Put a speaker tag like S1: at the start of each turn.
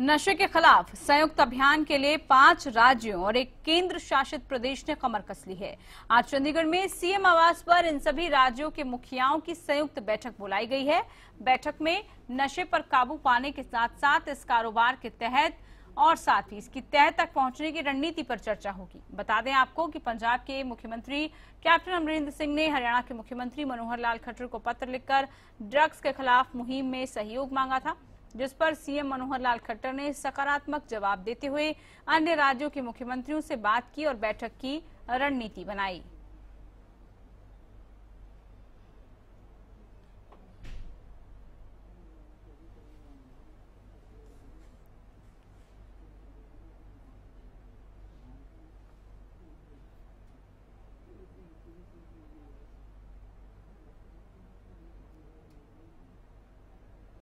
S1: नशे के खिलाफ संयुक्त अभियान के लिए पांच राज्यों और एक केंद्र शासित प्रदेश ने कमर कस ली है आज चंडीगढ़ में सीएम आवास पर इन सभी राज्यों के मुखियाओं की संयुक्त बैठक बुलाई गई है बैठक में नशे पर काबू पाने के साथ साथ इस कारोबार के तहत और साथ ही इसकी तह तक पहुंचने की रणनीति पर चर्चा होगी बता दें आपको कि पंजाब के मुख्यमंत्री कैप्टन अमरिंदर सिंह ने हरियाणा के मुख्यमंत्री मनोहर लाल खट्टर को पत्र लिखकर ड्रग्स के खिलाफ मुहिम में सहयोग मांगा था जिस पर सीएम मनोहर लाल खट्टर ने सकारात्मक जवाब देते हुए अन्य राज्यों के मुख्यमंत्रियों से बात की और बैठक की रणनीति बनाई